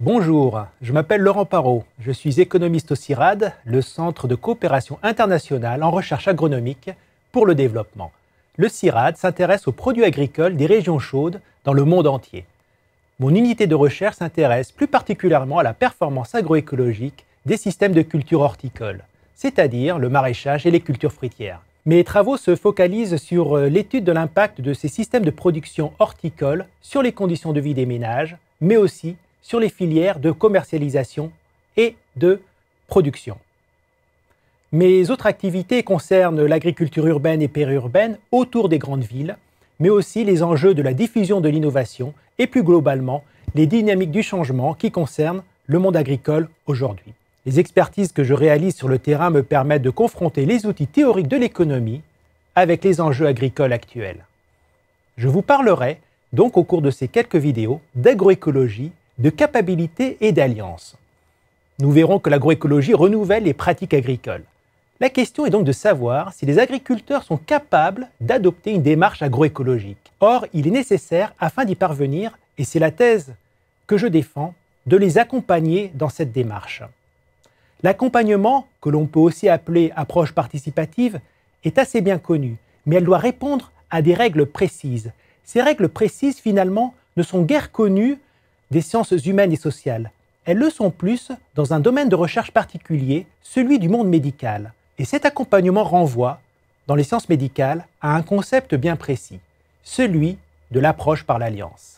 Bonjour, je m'appelle Laurent Parot, je suis économiste au CIRAD, le Centre de coopération internationale en recherche agronomique pour le développement. Le CIRAD s'intéresse aux produits agricoles des régions chaudes dans le monde entier. Mon unité de recherche s'intéresse plus particulièrement à la performance agroécologique des systèmes de culture horticole, c'est-à-dire le maraîchage et les cultures fruitières. Mes travaux se focalisent sur euh, l'étude de l'impact de ces systèmes de production horticole sur les conditions de vie des ménages, mais aussi sur les filières de commercialisation et de production. Mes autres activités concernent l'agriculture urbaine et périurbaine autour des grandes villes, mais aussi les enjeux de la diffusion de l'innovation et plus globalement les dynamiques du changement qui concernent le monde agricole aujourd'hui. Les expertises que je réalise sur le terrain me permettent de confronter les outils théoriques de l'économie avec les enjeux agricoles actuels. Je vous parlerai donc au cours de ces quelques vidéos d'agroécologie de capacité et d'alliance. Nous verrons que l'agroécologie renouvelle les pratiques agricoles. La question est donc de savoir si les agriculteurs sont capables d'adopter une démarche agroécologique. Or, il est nécessaire, afin d'y parvenir, et c'est la thèse que je défends, de les accompagner dans cette démarche. L'accompagnement, que l'on peut aussi appeler approche participative, est assez bien connu, mais elle doit répondre à des règles précises. Ces règles précises, finalement, ne sont guère connues des sciences humaines et sociales. Elles le sont plus dans un domaine de recherche particulier, celui du monde médical. Et cet accompagnement renvoie, dans les sciences médicales, à un concept bien précis, celui de l'approche par l'alliance.